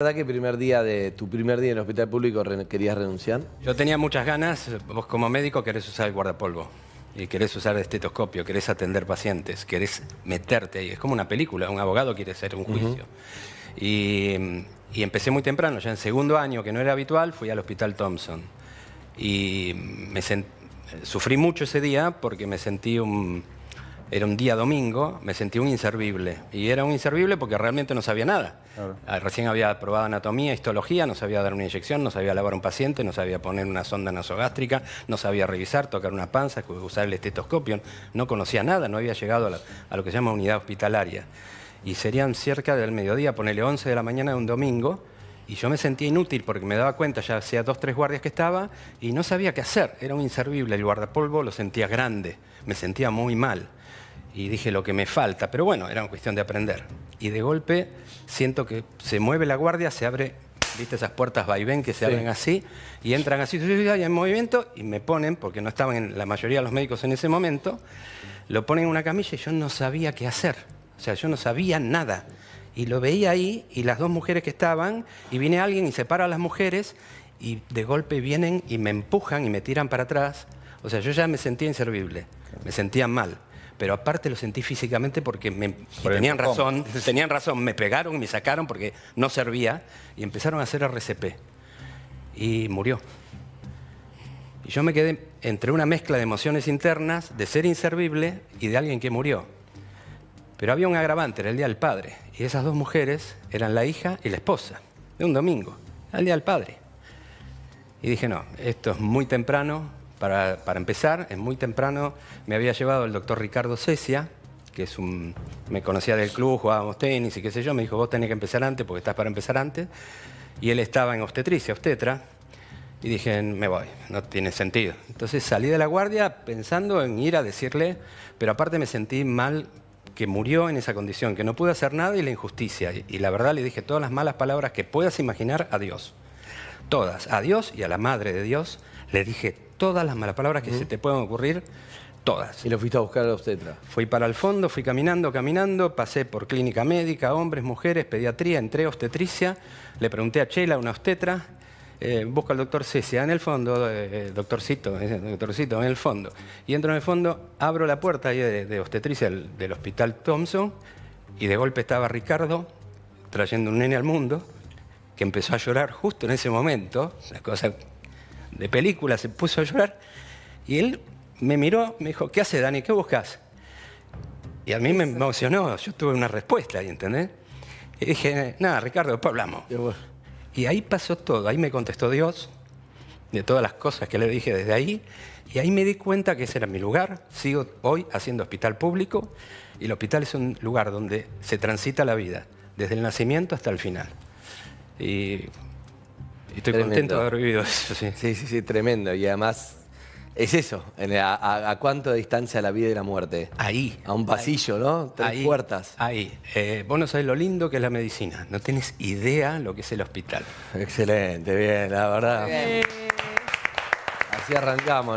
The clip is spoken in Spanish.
verdad que primer día de tu primer día en el hospital público querías renunciar? Yo tenía muchas ganas. Vos como médico querés usar el guardapolvo y querés usar el estetoscopio, querés atender pacientes, querés meterte ahí. Es como una película, un abogado quiere hacer un juicio. y, empecé muy temprano, ya en segundo año, que no era habitual, fui al hospital Thompson. Y sufrí mucho ese día porque me sentí un era un día domingo, me sentí un inservible. Y era un inservible porque realmente no sabía nada. Ah, recién había probado anatomía, histología, no sabía dar una inyección, no sabía lavar un paciente, no sabía poner una sonda nasogástrica, no sabía revisar, tocar una panza, usar el estetoscopio. No conocía nada, no había llegado a, lo que se llama unidad hospitalaria. Y serían cerca del mediodía, ponele 11 de la mañana de un domingo, y yo me sentía inútil porque me daba cuenta, ya hacía dos, tres guardias que estaba, y no sabía qué hacer. Era un inservible, el guardapolvo lo sentía grande, me sentía muy mal y dije lo que me falta, pero bueno, era una cuestión de aprender. Y de golpe siento que se mueve la guardia, se abre, viste esas puertas vaivén que se abren así, y entran así, en movimiento, y me ponen, porque no estaban en la mayoría de los médicos en ese momento, lo ponen en una camilla y yo no sabía qué hacer. O sea, yo no sabía nada. Y lo veía ahí, y las dos mujeres que estaban, y viene alguien y separa a las mujeres, y de golpe vienen y me empujan y me tiran para atrás. O sea, yo ya me sentía inservible, me sentía mal pero aparte lo sentí físicamente porque me, tenían razón, tenían razón, me pegaron, y me sacaron porque no servía y empezaron a hacer RCP. Y murió. Y yo me quedé entre una mezcla de emociones internas, de ser inservible y de alguien que murió. Pero había un agravante, era el Día del Padre. Y esas dos mujeres eran la hija y la esposa, de un domingo, el Día del Padre. Y dije, no, esto es muy temprano, para, empezar, es muy temprano, me había llevado el doctor Ricardo Cecia, que es un, me conocía del club, jugábamos tenis y qué sé yo, me dijo, vos tenés que empezar antes porque estás para empezar antes. Y él estaba en obstetricia, obstetra, y dije, me voy, no tiene sentido. Entonces salí de la guardia pensando en ir a decirle, pero aparte me sentí mal que murió en esa condición, que no pude hacer nada y la injusticia. y la verdad le dije todas las malas palabras que puedas imaginar a Dios. Todas, a Dios y a la Madre de Dios, le dije todas las malas palabras que se te puedan ocurrir, todas. ¿Y lo fuiste a buscar a la obstetra? Fui para el fondo, fui caminando, caminando, pasé por clínica médica, hombres, mujeres, pediatría, entré a obstetricia, le pregunté a Chela, una obstetra, eh, busco al doctor Cecia en el fondo, eh, eh, doctorcito, eh, doctorcito, en el fondo. Y entro en el fondo, abro la puerta ahí de, obstetricia del, hospital Thompson y de golpe estaba Ricardo trayendo un nene al mundo que empezó a llorar justo en ese momento, de película, se puso a llorar. Y él me miró, me dijo, ¿qué hace Dani? ¿Qué buscas? Y a mí me emocionó, yo tuve una respuesta ahí, ¿entendés? Y dije, nada, Ricardo, después hablamos. Y ahí pasó todo, ahí me contestó Dios, de todas las cosas que le dije desde ahí, y ahí me di cuenta que ese era mi lugar, sigo hoy haciendo hospital público, y el hospital es un lugar donde se transita la vida, desde el nacimiento hasta el final. Y estoy contento de haber vivido eso, sí. Sí, sí, tremendo. Y además es eso, a, a, cuánto distancia la vida y la muerte. Ahí. A un pasillo, ¿no? Tres puertas. Ahí. Eh, vos no sabés lo lindo que es la medicina. No tenés idea lo que es el hospital. Excelente, bien, la verdad. Así arrancamos. ¿no?